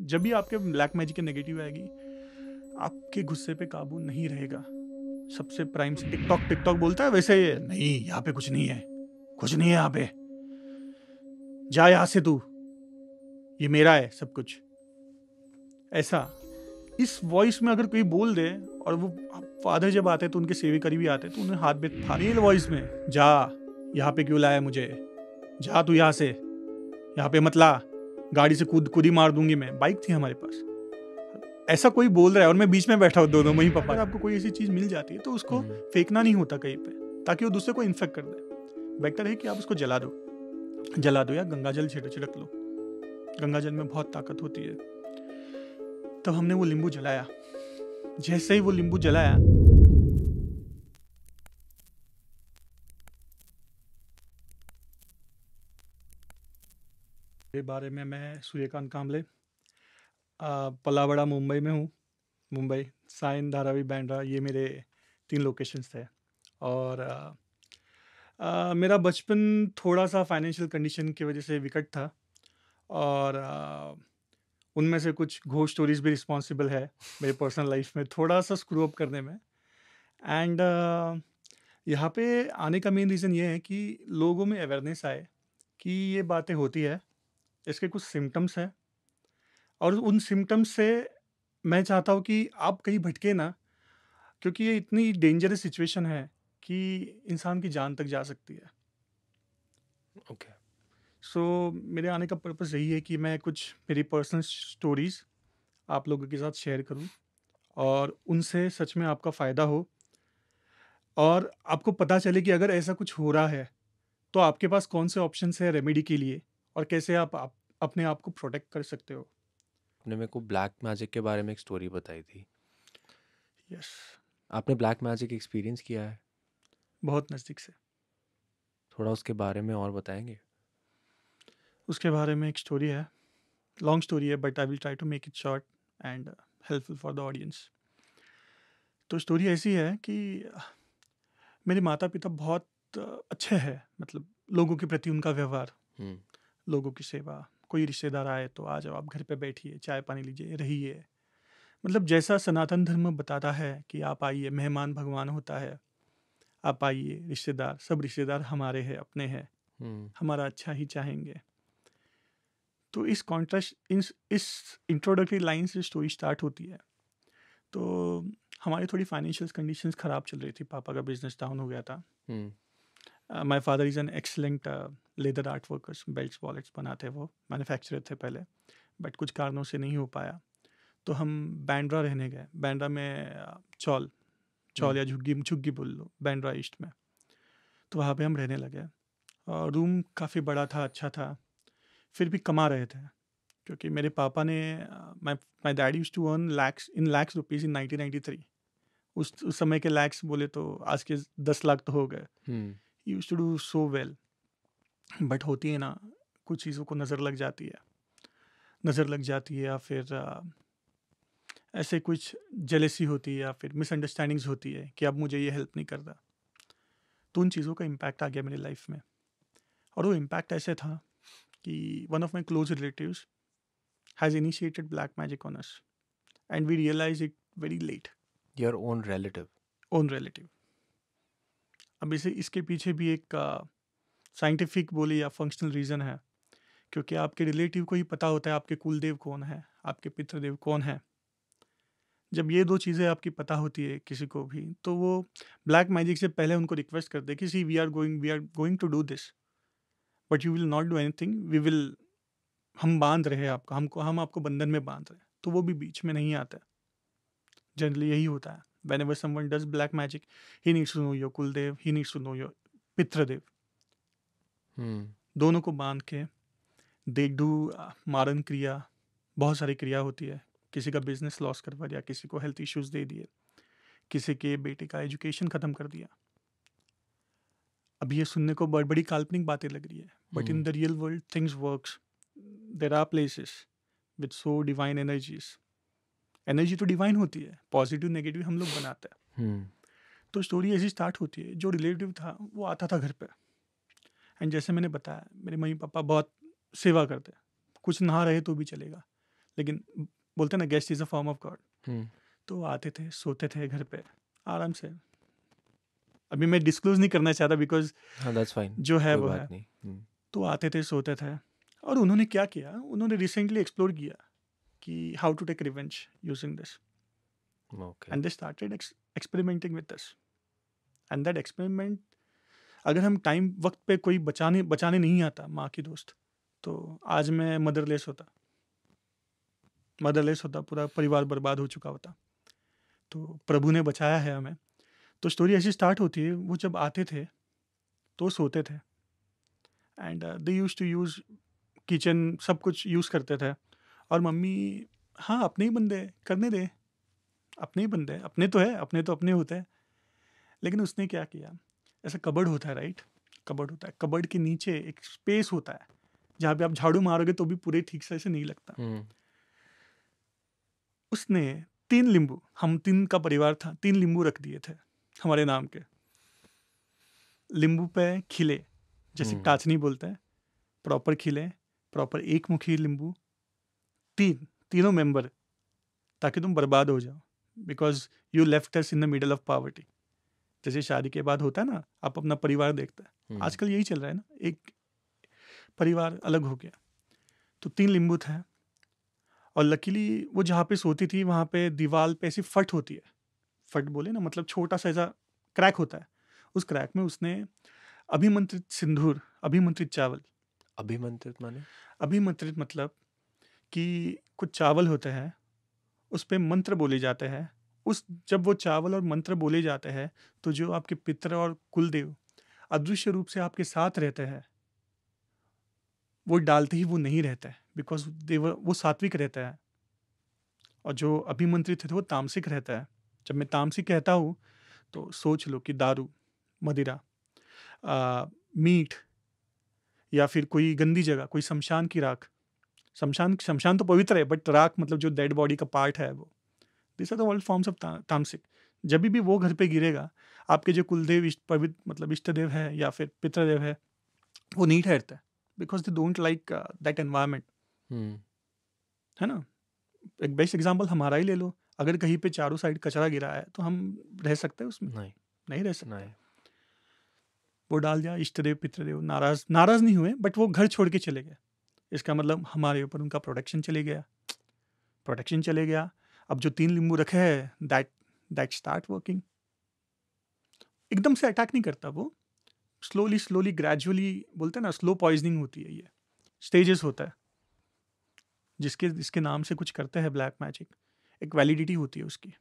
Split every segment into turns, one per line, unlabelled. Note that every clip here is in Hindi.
जब भी आपके ब्लैक मैजिक की नेगेटिव आएगी आपके गुस्से पे काबू नहीं रहेगा सबसे प्राइम से टिकटॉक टिकटॉक बोलता है वैसे नहीं यहाँ पे कुछ नहीं है कुछ नहीं है यहाँ पे जा यहाँ से तू ये मेरा है सब कुछ ऐसा इस वॉइस में अगर कोई बोल दे और वो फादर जब आते तो उनके सेवे करीबी आते तो उन्हें हाथ में थानेल वॉइस में जा यहाँ पे क्यों लाया मुझे जा तू यहाँ से यहाँ पे मत ला गाड़ी से कूद खुद ही मार दूंगी मैं बाइक थी हमारे पास ऐसा कोई बोल रहा है और मैं बीच में बैठा हूँ दोनों में ही पापा आपको कोई ऐसी चीज़ मिल जाती है तो उसको हम्म। फेंकना नहीं होता कहीं पर ताकि वो दूसरे को इन्फेक्ट कर दे बेहतर है कि आप उसको जला दो जला दो या गंगा जल छिड़क छिड़क लो गंगा जल में बहुत ताकत होती है तब हमने वो नींबू जलाया जैसे ही वो नींबू जलाया के बारे में मैं सूर्यकांत कामले पलावड़ा मुंबई में हूँ मुंबई साइन धारावी बैंड्रा ये मेरे तीन लोकेशंस थे और आ, आ, मेरा बचपन थोड़ा सा फाइनेंशियल कंडीशन की वजह से विकट था और उनमें से कुछ घोष स्टोरीज भी रिस्पॉन्सिबल है मेरे पर्सनल लाइफ में थोड़ा सा स्क्रू अप करने में एंड यहाँ पे आने का मेन रीज़न ये है कि लोगों में अवेयरनेस आए कि ये बातें होती है इसके कुछ सिम्टम्स हैं और उन सिम्टम्स से मैं चाहता हूँ कि आप कहीं भटके ना क्योंकि ये इतनी डेंजरस सिचुएशन है कि इंसान की जान तक जा सकती है ओके okay. सो so, मेरे आने का पर्पज़ यही है कि मैं कुछ मेरी पर्सनल स्टोरीज़ आप लोगों के साथ शेयर करूं और उनसे सच में आपका फ़ायदा हो और आपको पता चले कि अगर ऐसा कुछ हो रहा है तो आपके पास कौन से ऑप्शन है रेमेडी के लिए और कैसे आप, आप अपने आप को प्रोटेक्ट कर सकते हो आपने मेरे को ब्लैक मैजिक के बारे में एक स्टोरी बताई थी यस yes. आपने ब्लैक मैजिक एक्सपीरियंस किया है बहुत नज़दीक से थोड़ा उसके बारे में और बताएंगे उसके बारे में एक स्टोरी है लॉन्ग स्टोरी है but I will try to make it short and helpful for the audience तो स्टोरी ऐसी है कि मेरे माता पिता बहुत अच्छे हैं मतलब लोगों के प्रति उनका व्यवहार hmm. लोगों की सेवा कोई रिश्तेदार आए तो आ जाओ आप घर पे बैठिए चाय पानी लीजिए रहिए मतलब जैसा सनातन धर्म बताता है कि आप आइए मेहमान भगवान होता है आप आइए रिश्तेदार सब रिश्तेदार हमारे हैं अपने हैं हम्म। हमारा अच्छा ही चाहेंगे तो इस कॉन्ट्रास्ट इस इस इंट्रोडक्टरी लाइन से स्टोरी स्टार्ट होती है तो हमारी थोड़ी फाइनेंशियल कंडीशंस ख़राब चल रही थी पापा का बिजनेस डाउन हो गया था hmm. My father is an excellent leather art workers belt wallets बनाते वो मैनुफेक्चर थे पहले बट कुछ कारणों से नहीं हो पाया तो हम बैंड्रा रहने गए बैंड्रा में चौल चौल हम्म। या झुग्गी झुग्गी बोल लो बैंड्रा ईस्ट में तो वहाँ पे हम रहने लगे और रूम काफ़ी बड़ा था अच्छा था फिर भी कमा रहे थे क्योंकि मेरे पापा ने my my dad use to earn lakhs in lakhs rupees in nineteen ninety three उस उस समय के लैक्स बोले तो आज के दस लाख तो हो गए hmm. Use to do so well but होती है ना कुछ चीज़ों को नज़र लग जाती है नज़र लग जाती है या फिर आ, ऐसे कुछ जेलेसी होती है या फिर मिसअंडरस्टैंडिंग्स होती है कि अब मुझे ये हेल्प नहीं करता तो उन चीज़ों का इम्पैक्ट आ गया मेरी लाइफ में और वो इम्पैक्ट ऐसे था कि one of my close relative has initiated black magic owners and we realise it very late your own relative own relative अब इसे इसके पीछे भी एक साइंटिफिक बोले या फंक्शनल रीज़न है क्योंकि आपके रिलेटिव को ही पता होता है आपके कुलदेव कौन है आपके पितृदेव कौन है जब ये दो चीज़ें आपकी पता होती है किसी को भी तो वो ब्लैक मैजिक से पहले उनको रिक्वेस्ट करते कि see we are going we are going to do this but you will not do anything we will हम बांध रहे हैं आपको हमको हम आपको बंधन में बांध रहे हैं तो वो भी बीच में नहीं आता जनरली यही होता है whenever someone does black magic, he needs to know your Kuldev, he needs to know your Pitradev. Hmm. दोनों को बांध के दे डू मारन क्रिया बहुत सारी क्रिया होती है किसी का बिजनेस लॉस करवा दिया किसी को हेल्थ इश्यूज दे दिए किसी के बेटे का एजुकेशन खत्म कर दिया अब ये सुनने को बड़ बड़ी काल्पनिक बातें लग रही है but in the real world things works there are places with so divine energies energy तो डिवाइन होती है पॉजिटिव नेगेटिव हम लोग बनाते हैं हम्म। तो स्टोरी ऐसी स्टार्ट होती है जो रिलेटिव था वो आता था घर पे एंड जैसे मैंने बताया मेरे मम्मी पापा बहुत सेवा करते कुछ नहा रहे तो भी चलेगा लेकिन बोलते ना guest is a form of God तो आते थे सोते थे घर पे आराम से अभी मैं डिस्क्लोज नहीं करना चाहता बिकॉज हाँ, जो है वो है हम्म। तो आते थे सोते थे और उन्होंने क्या किया उन्होंने रिसेंटली एक्सप्लोर किया कि how to take revenge using this. Okay. And they started ex- experimenting with this. And अगर हम टाइम वक्त पे कोई बचाने बचाने नहीं आता माँ की दोस्त तो आज मैं मदरलेस होता मदरलेस होता पूरा परिवार बर्बाद हो चुका होता तो प्रभु ने बचाया है हमें तो स्टोरी ऐसी स्टार्ट होती है वो जब आते थे तो सोते थे and they use to use kitchen सब कुछ यूज़ करते थे और मम्मी हाँ अपने ही बंदे करने दे अपने ही बंदे अपने तो है अपने तो अपने होते हैं लेकिन उसने क्या किया ऐसा कबड़ होता है राइट कबड़ होता है कबड़ के नीचे एक स्पेस होता है जहाँ पे आप झाड़ू मारोगे तो भी पूरे ठीक से ऐसे नहीं लगता हम्म। उसने तीन लींबू हम तीन का परिवार था तीन लींबू रख दिए थे हमारे नाम के लींबू पे खिले जैसे हम्म। टाचनी बोलते हैं प्रॉपर खिले प्रॉपर एक मुखी लींबू तीन तीनों मेंबर ताकि तुम बर्बाद हो जाओ because you left us in the middle of poverty जैसे शादी के बाद होता है ना आप अपना परिवार देखते हैं hmm. आजकल यही चल रहा है ना एक परिवार अलग हो गया तो तीन लिंबू थे और लकीली वो जहाँ पे सोती थी वहाँ पे दीवार पे ऐसी फट होती है फट बोले ना मतलब छोटा सा ऐसा क्रैक होता है उस क्रैक में उसने अभिमंत्रित सिंदूर अभिमंत्रित चावल अभिमंत्रित माने अभिमंत्रित मतलब कि कुछ चावल होते हैं, उस पर मंत्र बोले जाते हैं। उस जब वो चावल और मंत्र बोले जाते हैं, तो जो आपके पितर और कुलदेव अदृश्य रूप से आपके साथ रहते हैं वो डालते ही वो नहीं रहते बिकॉज देवर वो सात्विक रहते हैं और जो अभिमंत्रित थे वो तामसिक रहता है जब मैं तामसिक कहता हूँ तो सोच लो कि दारू मदिरा आ, मीठ या फिर कोई गंदी जगह कोई शमशान की राख शमशान शमशान तो पवित्र है बट राख मतलब जो डेड बॉडी का पार्ट है वो this are the world forms of तामसिक जब भी वो घर पे गिरेगा आपके जो कुलदेव इष्ट पवित्र मतलब इष्टदेव है या फिर पितृदेव है वो नहीं ठहरता है because they don't like that environment है ना एक बेस्ट एग्जाम्पल हमारा ही ले लो अगर कहीं पे चारों साइड कचरा गिरा है तो हम रह सकते हैं उसमें नहीं नहीं रह सकते नहीं। वो डाल दिया इष्टदेव पितृदेव नाराज नाराज नहीं हुए बट वो घर छोड़ के चले गए इसका मतलब हमारे ऊपर उनका प्रोडक्शन चले गया प्रोडक्शन चले गया अब जो तीन लींबू रखे हैं दैट दैट स्टार्ट वर्किंग एकदम से अटैक नहीं करता वो स्लोली स्लोली ग्रेजुअली बोलते हैं ना स्लो पॉइजनिंग होती है ये स्टेजेस होता है जिसके इसके नाम से कुछ करते हैं ब्लैक मैजिक एक वैलिडिटी होती है उसकी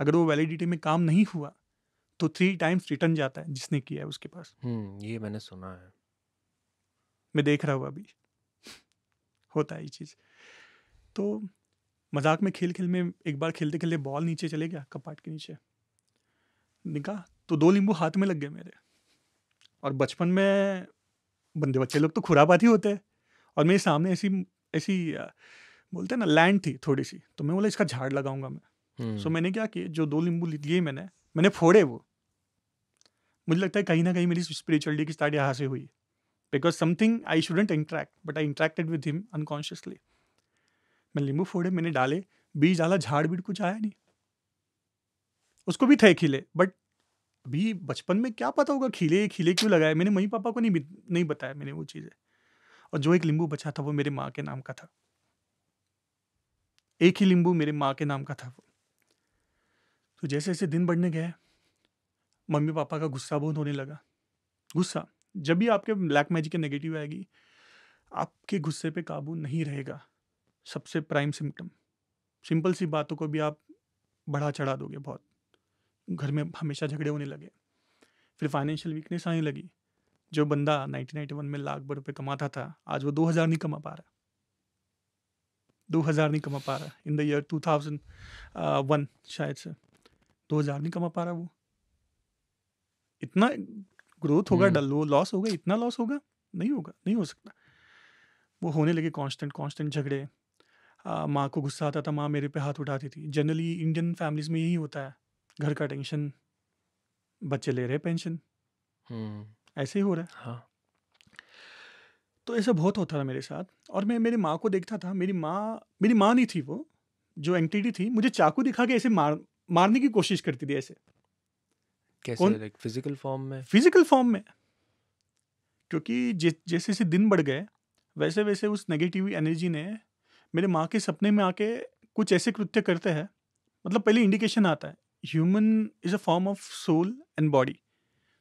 अगर वो वैलिडिटी में काम नहीं हुआ तो थ्री टाइम्स रिटर्न जाता है जिसने किया है उसके पास हम्म, ये मैंने सुना है मैं देख रहा हूँ अभी होता है ये चीज़ तो मजाक में खेल खेल में एक बार खेलते खेलते बॉल नीचे चले गया कपाट के नीचे निका तो दो नींबू हाथ में लग गए मेरे और बचपन में बंदे बच्चे लोग तो ही होते हैं और मेरे सामने ऐसी ऐसी बोलते ना लैंड थी थोड़ी सी तो मैं बोला इसका झाड़ लगाऊंगा मैं सो हम्म। मैंने क्या किया जो दो नींबू लिए मैंने मैंने फोड़े वो मुझे लगता है कहीं ना कहीं मेरी स्पिरिचुअलिटी की स्टार्ट यहाँ से हुई because something I shouldn't interact, but I interacted with him unconsciously. मैं नींबू फोड़े मैंने डाले बीज डाला झाड़ बीड़ कुछ आया नहीं उसको भी थे खिले बट अभी बचपन में क्या पता होगा खिले खिले क्यों लगाए मैंने मम्मी पापा को नहीं नहीं बताया मैंने वो चीज़ें और जो एक नींबू बचा था वो मेरे माँ के नाम का था एक ही नींबू मेरे माँ के नाम का था वो तो जैसे जैसे दिन बढ़ने गए मम्मी पापा का गुस्सा बहुत होने लगा गुस्सा जब भी आपके ब्लैक मैजिक की नेगेटिव आएगी आपके गुस्से पे काबू नहीं रहेगा सबसे प्राइम सिम्टम सिंपल सी बातों को भी आप बढ़ा चढ़ा दोगे बहुत घर में हमेशा झगड़े होने लगे फिर फाइनेंशियल वीकनेस आने लगी जो बंदा 1991 में लाख रुपए कमाता था आज वो 2000 नहीं कमा पा रहा 2000 नहीं कमा पा रहा इन द ईयर 2001 शायद से 2000 नहीं कमा पा रहा वो इतना ग्रोथ होगा हम्म। डल लॉस होगा इतना लॉस होगा नहीं होगा नहीं हो सकता वो होने लगे कांस्टेंट कांस्टेंट झगड़े माँ को गुस्सा आता था माँ मेरे पे हाथ उठाती थी जनरली इंडियन फैमिलीज में यही होता है घर का टेंशन बच्चे ले रहे पेंशन हम्म। ऐसे ही हो रहा है हाँ तो ऐसा बहुत होता था मेरे साथ और मैं मेरी माँ को देखता था मेरी माँ मेरी माँ नहीं थी वो जो एंटिटी थी मुझे चाकू दिखा के ऐसे मार मारने की कोशिश करती थी ऐसे कैसे फिजिकल फॉर्म में फिजिकल फॉर्म में क्योंकि जैसे जैसे दिन बढ़ गए वैसे वैसे उस नेगेटिव एनर्जी ने मेरे माँ के सपने में आके कुछ ऐसे कृत्य करते हैं मतलब पहले इंडिकेशन आता है human is a form of soul and body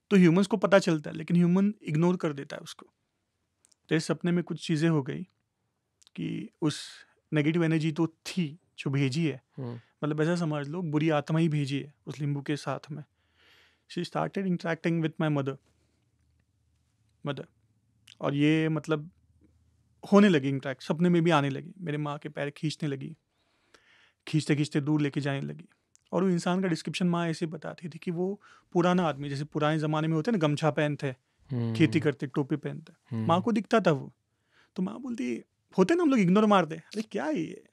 तो ह्यूमंस को पता चलता है लेकिन ह्यूमन इग्नोर कर देता है उसको तो इस सपने में कुछ चीज़ें हो गई कि उस नेगेटिव एनर्जी तो थी जो भेजी है हम्म। मतलब ऐसा समझ लो बुरी आत्मा ही भेजी है उस लींबू के साथ में she started interacting with my mother mother और ये मतलब होने लगी इंटरेक्ट सपने में भी आने लगी मेरे माँ के पैर खींचने लगी खींचते खींचते दूर लेके जाने लगी और वो इंसान का डिस्क्रिप्शन माँ ऐसे बताती थी कि वो पुराना आदमी जैसे पुराने ज़माने में होते ना गमछा पहनते हम्म। खेती करते टोपी पहनते हम्म। माँ को दिखता था वो तो माँ बोलती होते ना हम लोग इग्नोर मारते अरे क्या है ये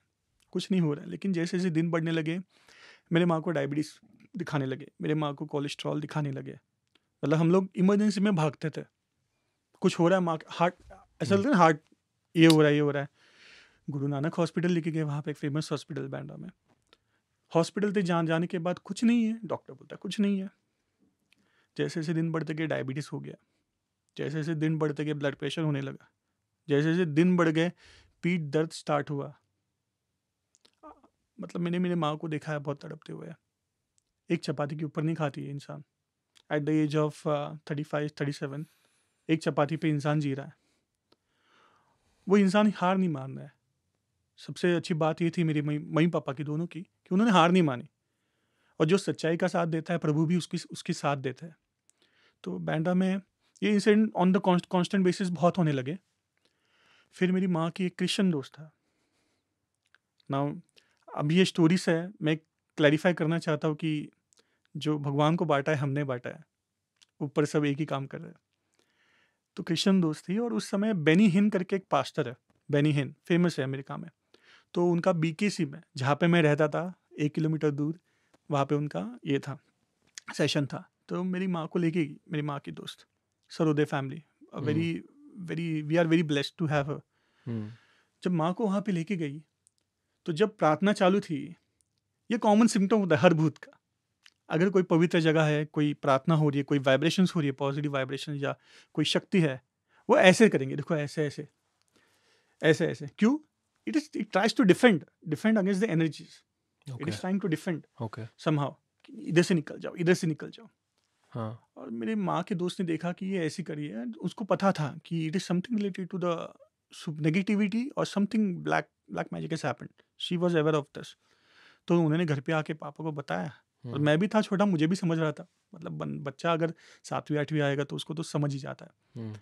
कुछ नहीं हो रहा है लेकिन जैसे जैसे दिन बढ़ने लगे मेरे माँ को डायबिटीज़ दिखाने लगे मेरे माँ को कोलेस्ट्रॉल दिखाने लगे मतलब हम लोग इमरजेंसी में भागते थे कुछ हो रहा है माँ हार्ट ऐसा लगता है ना हार्ट ये हो रहा है ये हो रहा है गुरु नानक हॉस्पिटल लेके गए वहाँ पे एक फेमस हॉस्पिटल बैंडा में हॉस्पिटल से जान जाने के बाद कुछ नहीं है डॉक्टर बोलता है कुछ नहीं है जैसे जैसे दिन बढ़ते गए डायबिटीज़ हो गया जैसे जैसे दिन बढ़ते गए ब्लड प्रेशर होने लगा जैसे जैसे दिन बढ़ गए पीठ दर्द स्टार्ट हुआ मतलब मैंने मेरे माँ को देखा है बहुत तड़पते हुए एक चपाती के ऊपर नहीं खाती है इंसान at the age of thirty five thirty seven एक चपाती पे इंसान जी रहा है वो इंसान हार नहीं मान रहा है सबसे अच्छी बात ये थी मेरी मम्मी पापा की दोनों की कि उन्होंने हार नहीं मानी और जो सच्चाई का साथ देता है प्रभु भी उसकी उसकी साथ देता है तो बैंडा में ये incident on the constant basis बहुत होने लगे फिर मेरी माँ की एक क्रिश्चन दोस्त था ना अभी ये स्टोरीज है मैं क्लैरिफाई करना चाहता हूँ कि जो भगवान को बांटा है हमने बांटा है ऊपर सब एक ही काम कर रहे हैं तो क्रिश्चन दोस्त थी और उस समय बेनी हिन करके एक पास्टर है बेनी हिन फेमस है अमेरिका में तो उनका बीकेसी में जहाँ पे मैं रहता था एक किलोमीटर दूर वहाँ पे उनका ये था सेशन था तो मेरी माँ को लेके गई मेरी माँ की दोस्त Sarode family very very we are very blessed to have जब माँ को वहाँ पे लेके गई तो जब प्रार्थना चालू थी ये कॉमन सिम्टम होता है हर भूत का अगर कोई पवित्र जगह है कोई प्रार्थना हो रही है कोई वाइब्रेशन हो रही है पॉजिटिव वाइब्रेशन या कोई शक्ति है वो ऐसे करेंगे देखो ऐसे ऐसे ऐसे ऐसे क्यों it is it tries to defend defend against the energies it is trying to defend okay somehow इधर से निकल जाओ इधर से निकल जाओ हाँ. और मेरे माँ के दोस्त ने देखा कि ये ऐसी करी है उसको पता था कि it is something related to the negativity और something black black magic she was aware of this तो उन्होंने घर पे आके पापा को बताया हम्म। और मैं भी था छोटा मुझे भी समझ रहा था मतलब बच्चा अगर सातवीं आठवीं आएगा तो उसको तो समझ ही जाता है हम्म।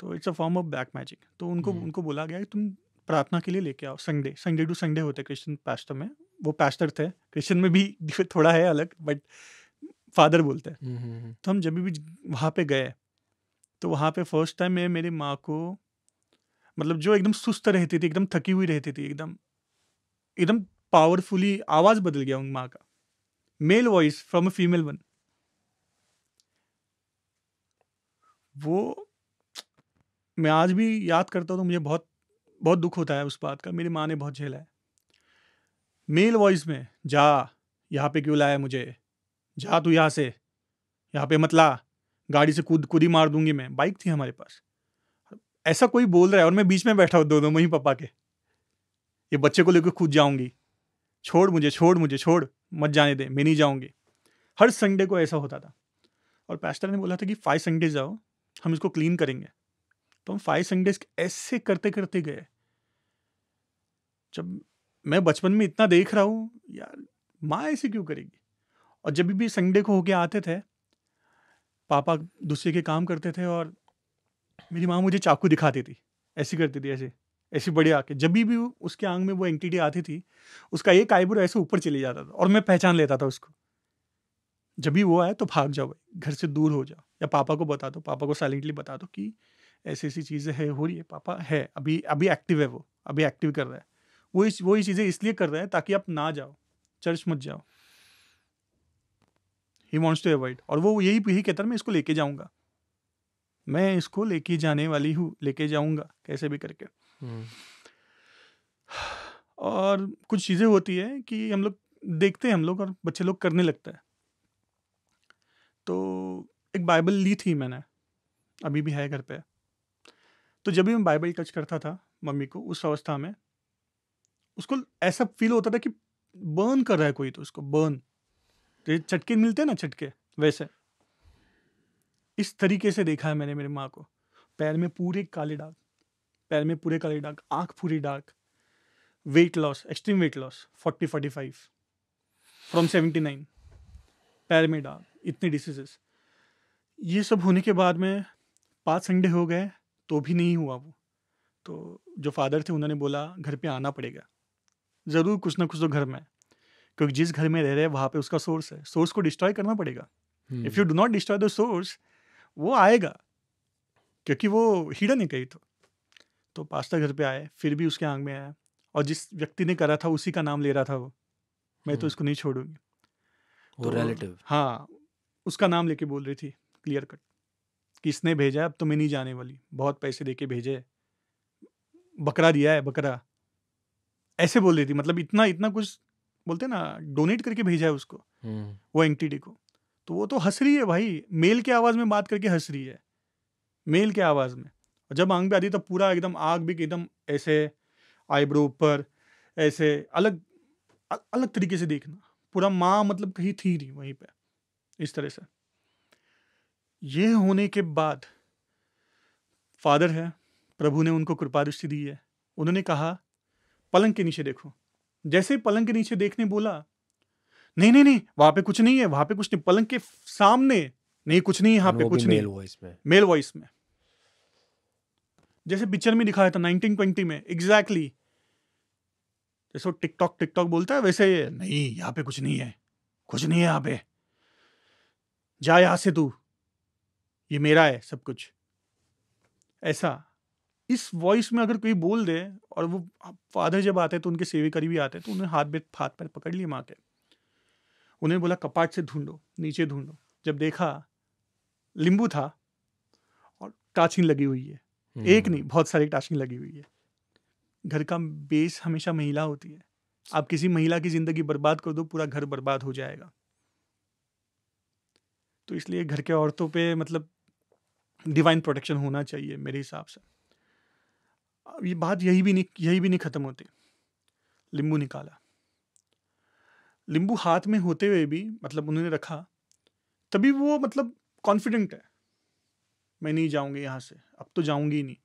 तो it's a form of black magic तो उनको हम्म। उनको बोला गया कि तुम प्रार्थना के लिए लेके आओ संडे संडे टू संडे होते क्रिश्चियन पैस्टर में वो पैस्टर थे क्रिश्चियन में भी थोड़ा है अलग बट फादर बोलते हैं तो हम जब भी वहाँ पे गए तो वहाँ पे फर्स्ट टाइम मैं मेरी माँ को मतलब जो एकदम सुस्त रहती थी एकदम थकी हुई रहती थी एकदम एकदम पावरफुली आवाज़ बदल गया उन माँ का male voice from a female one वो मैं आज भी याद करता हूँ तो मुझे बहुत बहुत दुख होता है उस बात का मेरी माँ ने बहुत झेला है मेल वॉइस में जा यहाँ पे क्यों लाया मुझे जा तू यहाँ से यहाँ पे मत ला गाड़ी से कूद कूदी मार दूंगी मैं बाइक थी हमारे पास ऐसा कोई बोल रहा है और मैं बीच में बैठा हूँ दो दो वहीं पापा के ये बच्चे को लेकर खुद जाऊंगी छोड़ मुझे छोड़ मुझे छोड़ मत जाने दे मैं नहीं जाऊँगी हर संडे को ऐसा होता था और पैस्टर ने बोला था कि फाइव संडेज आओ हम इसको क्लीन करेंगे तो हम फाइव संडेज ऐसे करते करते गए जब मैं बचपन में इतना देख रहा हूँ यार माँ ऐसे क्यों करेगी और जब भी संडे को होके आते थे पापा दूसरे के काम करते थे और मेरी माँ मुझे चाकू दिखाती थी ऐसी करती थी ऐसे ऐसी बढ़िया आके जब भी उसके आंग में वो एंटिटी आती थी उसका एक आईब्रो ऐसे ऊपर चले जाता था और मैं पहचान लेता था उसको जब भी वो आए तो भाग जाओ भाई घर से दूर हो जाओ या पापा को बता दो पापा को साइलेंटली बता दो कि ऐसी ऐसी चीज़ें है हो रही है पापा है अभी अभी एक्टिव है वो अभी एक्टिव कर रहा है वो इस वो ही चीज़ें इसलिए कर रहा है ताकि आप ना जाओ चर्च मत जाओ ही वॉन्ट्स टू अवॉइड और वो यही यही कहता मैं इसको लेके जाऊँगा मैं इसको लेके जाने वाली हूँ लेके जाऊँगा कैसे भी करके हम्म। और कुछ चीज़ें होती है कि हम लोग देखते हैं हम लोग और बच्चे लोग करने लगते हैं तो एक बाइबल ली थी मैंने अभी भी है घर पे तो जब भी मैं बाइबल टच करता था मम्मी को उस अवस्था में उसको ऐसा फील होता था कि बर्न कर रहा है कोई तो उसको बर्न चटके मिलते हैं ना चटके वैसे इस तरीके से देखा है मैंने मेरी माँ को पैर में पूरे काले दाग पैर में पूरे काले डार्क आँख पूरी dark weight loss extreme weight loss forty forty five from seventy nine पैर में डार्क इतनी डिसीजेस ये सब होने के बाद में पाँच संडे हो गए तो भी नहीं हुआ वो तो जो फादर थे उन्होंने बोला घर पे आना पड़ेगा ज़रूर कुछ ना कुछ तो घर में क्योंकि जिस घर में रह रहे हैं वहाँ पे उसका सोर्स है सोर्स को डिस्ट्रॉय करना पड़ेगा if you do not destroy the source वो आएगा क्योंकि वो हिडन है कहीं तो तो पास्ता घर पे आए फिर भी उसके आंख में आया और जिस व्यक्ति ने करा था उसी का नाम ले रहा था वो मैं तो हम्म। इसको नहीं छोड़ूंगी वो तो, रिलेटिव हाँ उसका नाम लेके बोल रही थी क्लियर कट कि इसने भेजा अब तो मैं नहीं जाने वाली बहुत पैसे दे के भेजे बकरा दिया है बकरा ऐसे बोल रही थी मतलब इतना इतना कुछ बोलते ना डोनेट करके भेजा है उसको हम्म। वो एंटिटी को तो वो तो हंस रही है भाई मेल के आवाज़ में बात करके हंस रही है मेल के आवाज़ में जब आंख भी आती तो पूरा एकदम आग भी एकदम ऐसे आईब्रो ऊपर ऐसे अलग अलग तरीके से देखना पूरा माँ मतलब कहीं थी नहीं वहीं पे इस तरह से ये होने के बाद फादर है प्रभु ने उनको कृपा दृष्टि दी है उन्होंने कहा पलंग के नीचे देखो जैसे पलंग के नीचे देखने बोला नहीं नहीं नहीं वहां पे कुछ नहीं है वहां पे कुछ नहीं पलंग के सामने नहीं कुछ नहीं यहाँ पे कुछ नहीं मेल वॉइस में जैसे पिक्चर में दिखाया था नाइनटीन ट्वेंटी में एग्जैक्टली जैसे टिकटॉक टिकटॉक बोलता है वैसे नहीं यहाँ पे कुछ नहीं है कुछ नहीं है यहाँ पे जा यहां से तू ये मेरा है सब कुछ ऐसा इस वॉइस में अगर कोई बोल दे और वो फादर जब आते तो उनके सेवे करीबी आते तो उन्हें हाथ बेत हाथ पैर पकड़ लिए माँ के उन्हें बोला कपाट से ढूंढो नीचे ढूंढो जब देखा लींबू था और टाचिंग लगी हुई है एक हम्म। नहीं बहुत सारी टास्किंग लगी हुई है घर का बेस हमेशा महिला होती है आप किसी महिला की जिंदगी बर्बाद कर दो पूरा घर बर्बाद हो जाएगा तो इसलिए घर के औरतों पे मतलब डिवाइन प्रोटेक्शन होना चाहिए मेरे हिसाब से ये बात यही भी नहीं यही भी नहीं ख़त्म होती लिंबू निकाला लिंबू हाथ में होते हुए भी मतलब उन्होंने रखा तभी वो मतलब कॉन्फिडेंट है मैं नहीं जाऊँगी यहाँ से अब तो जाऊँगी ही नहीं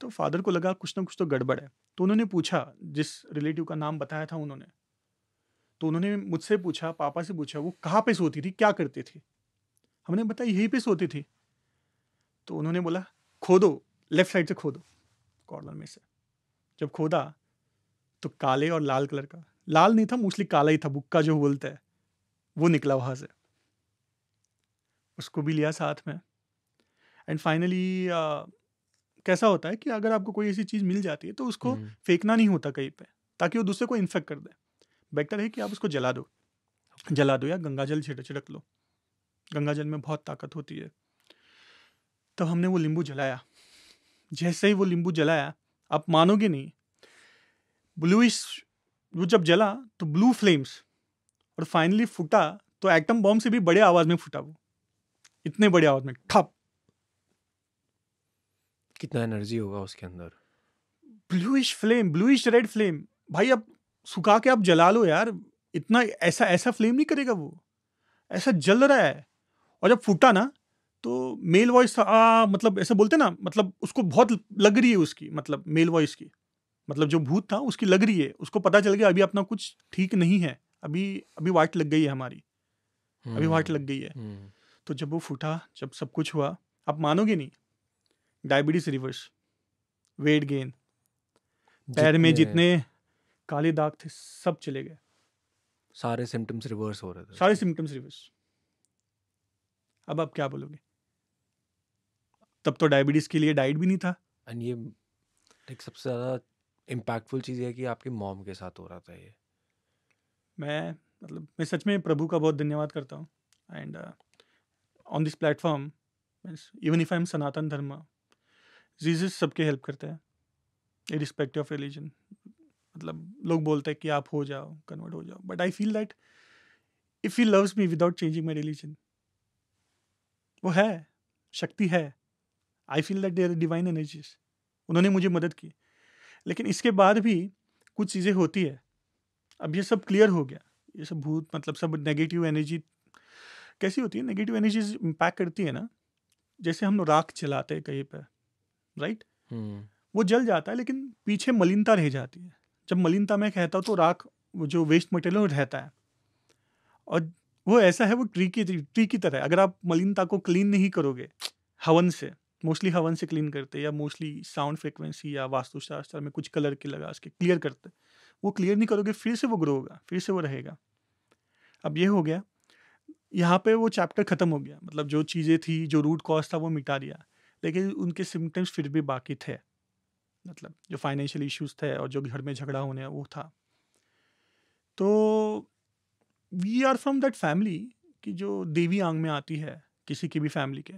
तो फादर को लगा कुछ ना कुछ तो गड़बड़ है तो उन्होंने पूछा जिस रिलेटिव का नाम बताया था उन्होंने तो उन्होंने मुझसे पूछा पापा से पूछा वो कहाँ पे सोती थी क्या करती थी हमने बताया यहीं पे सोती थी तो उन्होंने बोला खोदो लेफ्ट साइड से खोदो कॉर्नर में से जब खोदा तो काले और लाल कलर का लाल नहीं था मोस्टली काला ही था बुक्का जो बोलता है वो निकला वहाँ से उसको भी लिया साथ में एंड फाइनली uh, कैसा होता है कि अगर आपको कोई ऐसी चीज़ मिल जाती है तो उसको हम्म। फेंकना नहीं होता कहीं पे ताकि वो दूसरे को इन्फेक्ट कर दे बेटर है कि आप उसको जला दो जला दो या गंगा जल छिड़क छिड़क लो गंगा जल में बहुत ताकत होती है तब हमने वो लींबू जलाया जैसे ही वो लींबू जलाया आप मानोगे नहीं ब्लूइश वो जब जला तो ब्लू फ्लेम्स और फाइनली फूटा तो एटम बॉम्ब से भी बड़े आवाज़ में फूटा वो इतने बड़े आवाज़ में ठप कितना एनर्जी होगा उसके अंदर bluish flame bluish red flame भाई अब सुखा के आप जला लो यार इतना ऐसा ऐसा फ्लेम नहीं करेगा वो ऐसा जल रहा है और जब फूटा ना तो मेल वॉइस था आ, मतलब ऐसे बोलते ना मतलब उसको बहुत लग रही है उसकी मतलब मेल वॉइस की मतलब जो भूत था उसकी लग रही है उसको पता चल गया अभी अपना कुछ ठीक नहीं है अभी अभी वाट लग गई है हमारी अभी वाट हम्म, लग गई है हम्म। तो जब वो फूटा जब सब कुछ हुआ आप मानोगे नहीं डायबिटीज रिवर्स वेट गेन पैर में जितने काले दाग थे सब चले गए सारे सिम्टम्स रिवर्स हो रहे थे सारे सिम्टम्स रिवर्स अब आप क्या बोलोगे तब तो डायबिटीज के लिए डाइट भी नहीं था एंड ये एक सबसे ज़्यादा इम्पैक्टफुल चीज़ है कि आपके मॉम के साथ हो रहा था ये मैं मतलब मैं सच में प्रभु का बहुत धन्यवाद करता हूँ and on this platform even if I am Sanatan Dharma Jesus सबके हेल्प करते हैं इरिस्पेक्टिव ऑफ रिलीजन मतलब लोग बोलते हैं कि आप हो जाओ कन्वर्ट हो जाओ but I feel that if he loves me without changing my religion वो है शक्ति है I feel that there divine energies उन्होंने मुझे मदद की लेकिन इसके बाद भी कुछ चीज़ें होती है अब ये सब क्लियर हो गया ये सब भूत मतलब सब नेगेटिव एनर्जी कैसी होती है नेगेटिव एनर्जीज इम्पैक्ट करती है ना जैसे हम राख चलाते हैं कहीं पर राइट हम्म। वो जल जाता है लेकिन पीछे मलिनता रह जाती है जब मलिनता में कहता हूँ तो राख जो वेस्ट मटेरियल रहता है और वो ऐसा है वो ट्री की ट्री की तरह अगर आप मलिनता को क्लीन नहीं करोगे हवन से मोस्टली हवन से क्लीन करते या मोस्टली साउंड फ्रिक्वेंसी या वास्तुशास्त्र में कुछ कलर के लगा उसके क्लियर करते वो क्लियर नहीं करोगे फिर से वो ग्रो होगा फिर से वो रहेगा अब ये हो गया यहाँ पे वो चैप्टर ख़त्म हो गया मतलब जो चीज़ें थी जो रूट कॉज था वो मिटा दिया लेकिन उनके सिम्टम्स फिर भी बाकी थे मतलब जो फाइनेंशियल इश्यूज थे और जो घर में झगड़ा होने वो था तो we are from that family कि जो देवी आंग में आती है किसी की भी फैमिली के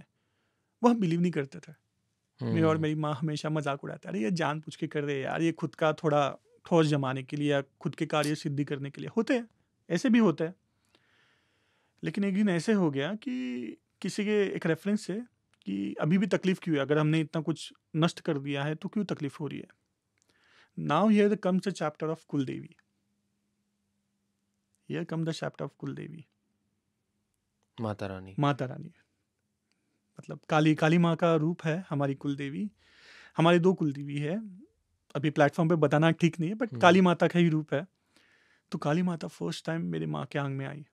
वो हम बिलीव नहीं करते थे hmm. मेरे और हम्म। मेरी माँ हमेशा मजाक उड़ाते अरे ये जान पूछ के कर रहे यार ये खुद का थोड़ा ठोस जमाने के लिए या खुद के कार्य सिद्धि करने के लिए होते हैं ऐसे भी होते हैं लेकिन एक दिन ऐसे हो गया कि किसी के एक रेफरेंस से कि अभी भी तकलीफ क्यों है अगर हमने इतना कुछ नष्ट कर दिया है तो क्यों तकलीफ हो रही है now here comes the chapter of kul devi here come the chapter of kul devi माता रानी माता रानी मतलब काली काली माँ का रूप है हमारी कुल देवी हमारी दो कुल देवी है अभी प्लेटफॉर्म पे बताना ठीक नहीं है बट हम्म। काली माता का ही रूप है तो काली माता फर्स्ट टाइम मेरे माँ के आंग में आई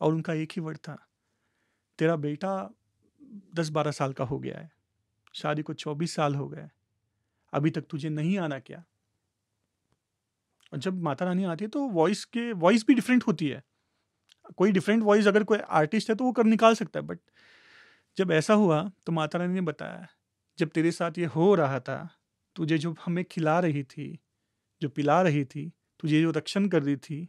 और उनका एक ही वर्ड था तेरा बेटा दस बारह साल का हो गया है शादी को चौबीस साल हो गए अभी तक तुझे नहीं आना क्या और जब माता रानी आती है तो वॉइस के वॉइस भी डिफरेंट होती है कोई डिफरेंट वॉइस अगर कोई आर्टिस्ट है तो वो कर निकाल सकता है बट जब ऐसा हुआ तो माता रानी ने बताया जब तेरे साथ ये हो रहा था तुझे जो हमें खिला रही थी जो पिला रही थी तुझे जो रक्षण कर रही थी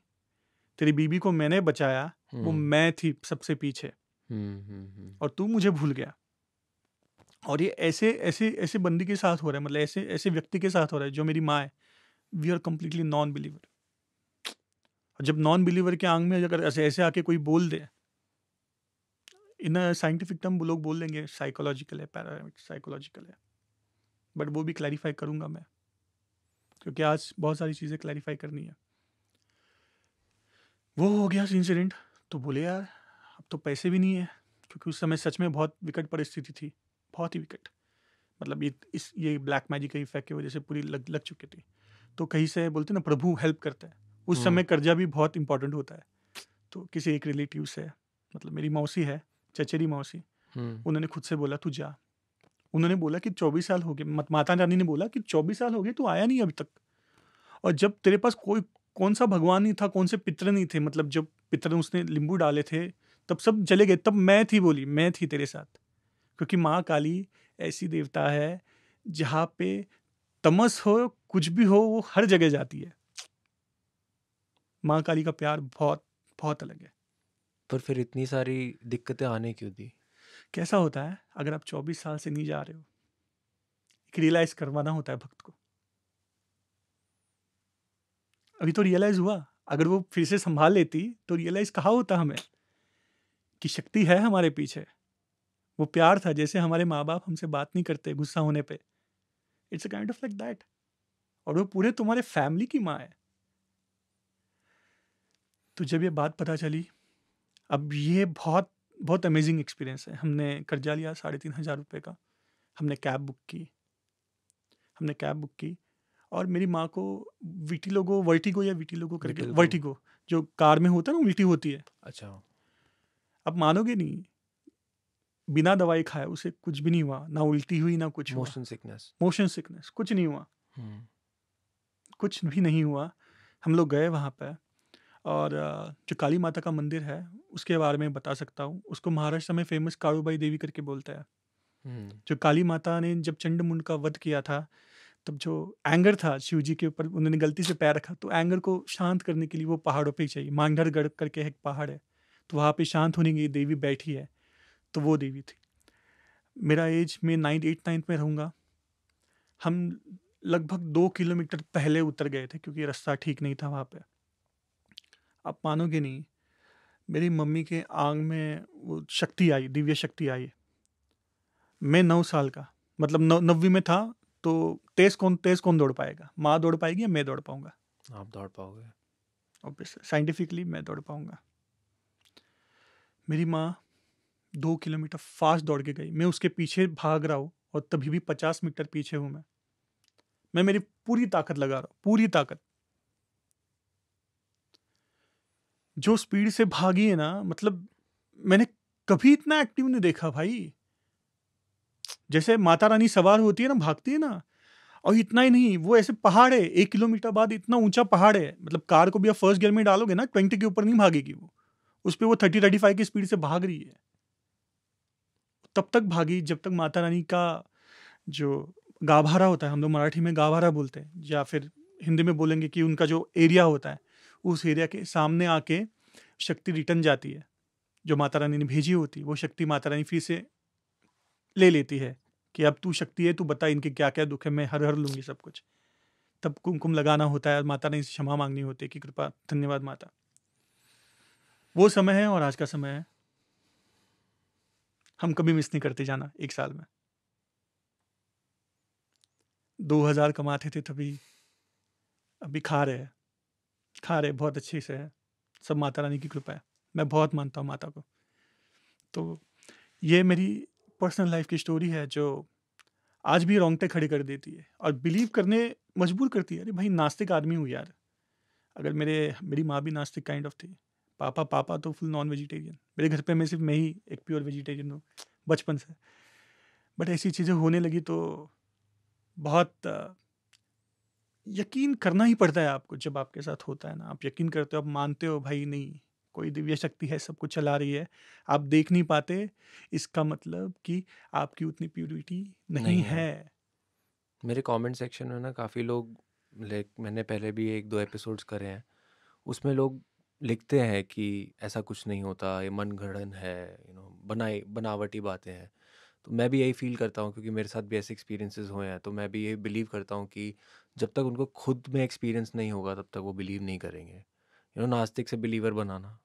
तेरी बीबी को मैंने बचाया वो हम्म। मैं थी सबसे पीछे
हम्म, हम्म, हम्म।
और तू मुझे भूल गया और ये ऐसे ऐसे ऐसे बंदी के साथ हो रहा है मतलब ऐसे ऐसे व्यक्ति के साथ हो रहा है जो मेरी माँ है we are completely non believer और जब नॉन बिलीवर के आंग में अगर ऐसे ऐसे आके कोई बोल दे इन साइंटिफिक टर्म वो लोग बोल देंगे साइकोलॉजिकल है पैरामिक साइकोलॉजिकल है बट वो भी क्लैरिफाई करूँगा मैं क्योंकि आज बहुत सारी चीज़ें क्लैरिफाई करनी है वो हो गया इंसिडेंट तो बोले यार तो पैसे भी नहीं है क्योंकि उस समय सच में बहुत विकट परिस्थिति थी बहुत ही विकट मतलब ये इस ये ब्लैक मैजिक इफेक्ट की वजह से पूरी लग लग चुकी थी तो कहीं से बोलते ना प्रभु हेल्प करता है उस हम्म। समय कर्जा भी बहुत इंपॉर्टेंट होता है तो किसी एक रिलेटिव से मतलब मेरी मौसी है चचेरी मौसी हम्म। उन्होंने खुद से बोला तू जा उन्होंने बोला कि चौबीस साल हो गए मत माता रानी ने बोला कि चौबीस साल हो गए तू आया नहीं अभी तक और जब तेरे पास कोई कौन सा भगवान नहीं था कौन से पितर नहीं थे मतलब जब पितर उसने लींबू डाले थे तब सब चले गए तब मैं थी बोली मैं थी तेरे साथ क्योंकि माँ काली ऐसी देवता है जहाँ पे तमस हो कुछ भी हो वो हर जगह जाती है माँ काली का प्यार बहुत बहुत अलग है पर फिर इतनी सारी दिक्कतें आने क्यों दी कैसा होता है अगर आप 24 साल से नहीं जा रहे हो एक रियलाइज करवाना होता है भक्त को अभी तो रियलाइज हुआ अगर वो फिर से संभाल लेती तो रियलाइज कहा होता हमें की शक्ति है हमारे पीछे वो प्यार था जैसे हमारे माँ बाप हमसे बात नहीं करते गुस्सा होने पे it's a kind of like that और वो पूरे तुम्हारे फैमिली की माँ है तो जब ये बात पता चली अब ये बहुत बहुत अमेजिंग एक्सपीरियंस है हमने कर्जा लिया साढ़े तीन हज़ार रुपये का हमने कैब बुक की हमने कैब बुक की और मेरी माँ को विटी लोगो वर्टिगो या विटी लोगो करके वर्टिगो जो कार में होता है ना उल्टी होती है अच्छा अब मानोगे नहीं बिना दवाई खाए उसे कुछ भी नहीं हुआ ना उल्टी हुई ना कुछ मोशन सिकनेस मोशन सिकनेस कुछ नहीं हुआ hmm. कुछ भी नहीं हुआ हम लोग गए वहाँ पर और जो काली माता का मंदिर है उसके बारे में बता सकता हूँ उसको महाराष्ट्र में फेमस कारूबाई देवी करके बोलते हैं hmm. जो काली माता ने जब चंडमुंड का वध किया था तब जो एंगर था शिव जी के ऊपर उन्होंने गलती से पैर रखा तो एंगर को शांत करने के लिए वो पहाड़ों पे चाहिए मांडरगढ़ करके एक पहाड़ है तो वहाँ पे शांत होने की देवी बैठी है तो वो देवी थी मेरा एज मैं नाइन्थ एट नाइन्थ में रहूँगा हम लगभग दो किलोमीटर पहले उतर गए थे क्योंकि रास्ता ठीक नहीं था वहाँ पे आप मानोगे नहीं मेरी मम्मी के आंग में वो शक्ति आई दिव्य शक्ति आई मैं नौ साल का मतलब नौ नवी में था तो तेज कौन तेज कौन दौड़ पाएगा माँ दौड़ पाएगी या मैं दौड़ पाऊंगा आप दौड़ पाओगे साइंटिफिकली मैं दौड़ पाऊंगा मेरी माँ दो किलोमीटर फास्ट दौड़ के गई मैं उसके पीछे भाग रहा हूँ और तभी भी पचास मीटर पीछे हूँ मैं मैं मेरी पूरी ताकत लगा रहा हूँ पूरी ताकत जो स्पीड से भागी है ना मतलब मैंने कभी इतना एक्टिव नहीं देखा भाई जैसे माता रानी सवार होती है ना भागती है ना और इतना ही नहीं वो ऐसे पहाड़ है एक किलोमीटर बाद इतना ऊंचा पहाड़ है मतलब कार को भी आप फर्स्ट गियर में डालोगे ना ट्वेंटी के ऊपर नहीं भागेगी वो उस पर वो थर्टी थर्टी फाइव की स्पीड से भाग रही है तब तक भागी जब तक माता रानी का जो गाभारा होता है हम लोग मराठी में गाभारा बोलते हैं या फिर हिंदी में बोलेंगे कि उनका जो एरिया होता है उस एरिया के सामने आके शक्ति रिटर्न जाती है जो माता रानी ने भेजी होती है वो शक्ति माता रानी फिर से ले लेती है कि अब तू शक्ति है तू बता इनके क्या क्या दुख है मैं हर हर लूँगी सब कुछ तब कुमकुम लगाना होता है माता रानी से क्षमा मांगनी होती है कि कृपा धन्यवाद माता वो समय है और आज का समय है हम कभी मिस नहीं करते जाना एक साल में दो हजार कमाते थे तभी अभी खा रहे हैं खा रहे बहुत अच्छे से है सब माता रानी की कृपा है मैं बहुत मानता हूँ माता को तो ये मेरी पर्सनल लाइफ की स्टोरी है जो आज भी रोंगटे खड़े कर देती है और बिलीव करने मजबूर करती है अरे भाई नास्तिक आदमी हूँ यार अगर मेरे मेरी माँ भी नास्तिक काइंड ऑफ थी पापा पापा तो फुल नॉन वेजिटेरियन मेरे घर पे मैं सिर्फ मैं ही एक प्योर वेजिटेरियन हूँ बचपन से बट ऐसी चीज़ें होने लगी तो बहुत यकीन करना ही पड़ता है आपको जब आपके साथ होता है ना आप यकीन करते हो आप मानते हो भाई नहीं कोई दिव्य शक्ति है सब कुछ चला रही है आप देख नहीं पाते इसका मतलब कि आपकी उतनी प्योरिटी नहीं, नहीं है।, मेरे कमेंट सेक्शन में ना काफ़ी लोग लाइक मैंने पहले भी एक दो एपिसोड्स करे हैं उसमें लोग लिखते हैं कि ऐसा कुछ नहीं होता, ये घड़न है, यू नो बनाई बनावटी बातें हैं। तो मैं भी यही फ़ील करता हूँ क्योंकि मेरे साथ भी ऐसे एक्सपीरियंसेस हुए हैं, तो मैं भी यही बिलीव करता हूँ कि जब तक उनको खुद में एक्सपीरियंस नहीं होगा, तब तक वो बिलीव नहीं करेंगे। यू नो नास्तिक से बिलीवर बनाना।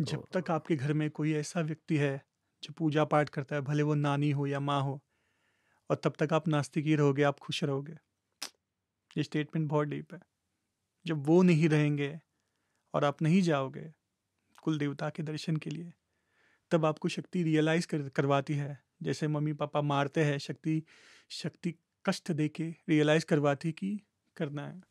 जब तो तक आपके घर में कोई ऐसा व्यक्ति है जो पूजा पाठ करता है, भले वो नानी हो या माँ हो, और तब तक आप नास्तिक ही रहोगे, आप खुश रहोगे। ये स्टेटमेंट बहुत डीप है। जब वो नहीं रहेंगे और आप नहीं जाओगे कुल देवता के दर्शन के लिए तब आपको शक्ति रियलाइज कर, करवाती है जैसे मम्मी पापा मारते हैं शक्ति शक्ति कष्ट दे के रियलाइज करवाती कि करना है